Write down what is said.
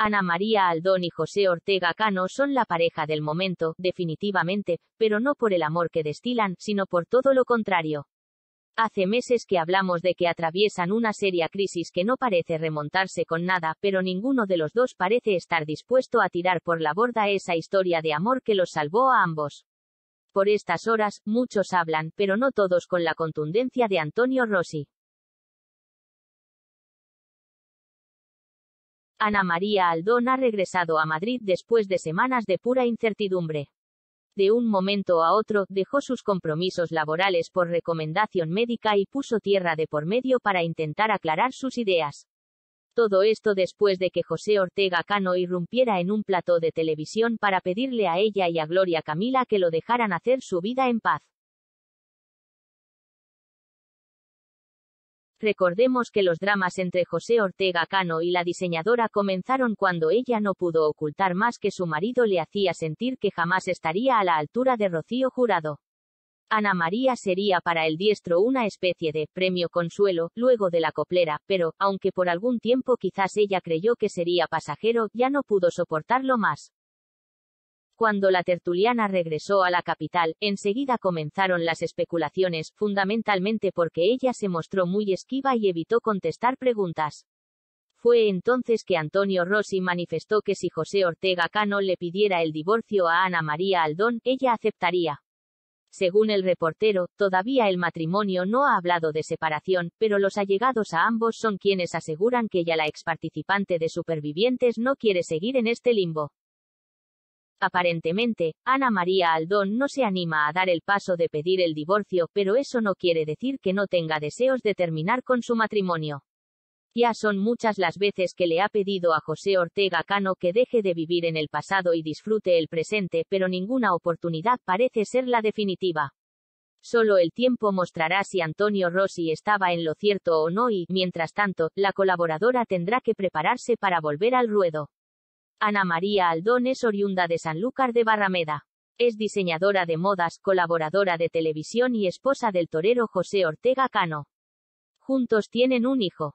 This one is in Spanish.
Ana María Aldón y José Ortega Cano son la pareja del momento, definitivamente, pero no por el amor que destilan, sino por todo lo contrario. Hace meses que hablamos de que atraviesan una seria crisis que no parece remontarse con nada, pero ninguno de los dos parece estar dispuesto a tirar por la borda esa historia de amor que los salvó a ambos. Por estas horas, muchos hablan, pero no todos con la contundencia de Antonio Rossi. Ana María Aldón ha regresado a Madrid después de semanas de pura incertidumbre. De un momento a otro, dejó sus compromisos laborales por recomendación médica y puso tierra de por medio para intentar aclarar sus ideas. Todo esto después de que José Ortega Cano irrumpiera en un plató de televisión para pedirle a ella y a Gloria Camila que lo dejaran hacer su vida en paz. Recordemos que los dramas entre José Ortega Cano y la diseñadora comenzaron cuando ella no pudo ocultar más que su marido le hacía sentir que jamás estaría a la altura de Rocío Jurado. Ana María sería para el diestro una especie de premio consuelo, luego de la coplera, pero, aunque por algún tiempo quizás ella creyó que sería pasajero, ya no pudo soportarlo más. Cuando la tertuliana regresó a la capital, enseguida comenzaron las especulaciones, fundamentalmente porque ella se mostró muy esquiva y evitó contestar preguntas. Fue entonces que Antonio Rossi manifestó que si José Ortega Cano le pidiera el divorcio a Ana María Aldón, ella aceptaría. Según el reportero, todavía el matrimonio no ha hablado de separación, pero los allegados a ambos son quienes aseguran que ya la ex participante de Supervivientes no quiere seguir en este limbo. Aparentemente, Ana María Aldón no se anima a dar el paso de pedir el divorcio, pero eso no quiere decir que no tenga deseos de terminar con su matrimonio. Ya son muchas las veces que le ha pedido a José Ortega Cano que deje de vivir en el pasado y disfrute el presente, pero ninguna oportunidad parece ser la definitiva. Solo el tiempo mostrará si Antonio Rossi estaba en lo cierto o no y, mientras tanto, la colaboradora tendrá que prepararse para volver al ruedo. Ana María Aldón es oriunda de Sanlúcar de Barrameda. Es diseñadora de modas, colaboradora de televisión y esposa del torero José Ortega Cano. Juntos tienen un hijo.